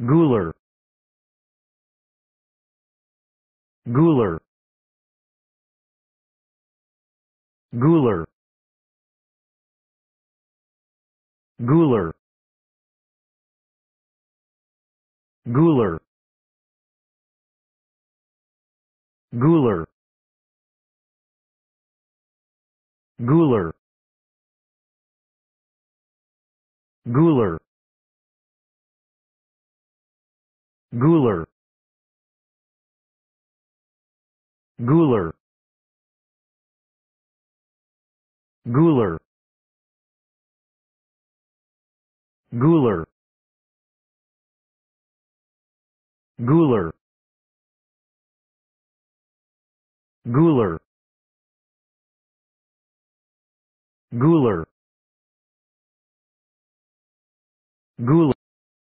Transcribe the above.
Guler. Guler. Guler. Guler. Guler. Guler. Guler. Guler. Guler. Guler. Guler. Guler. Guler. Guler. Guler. Guler.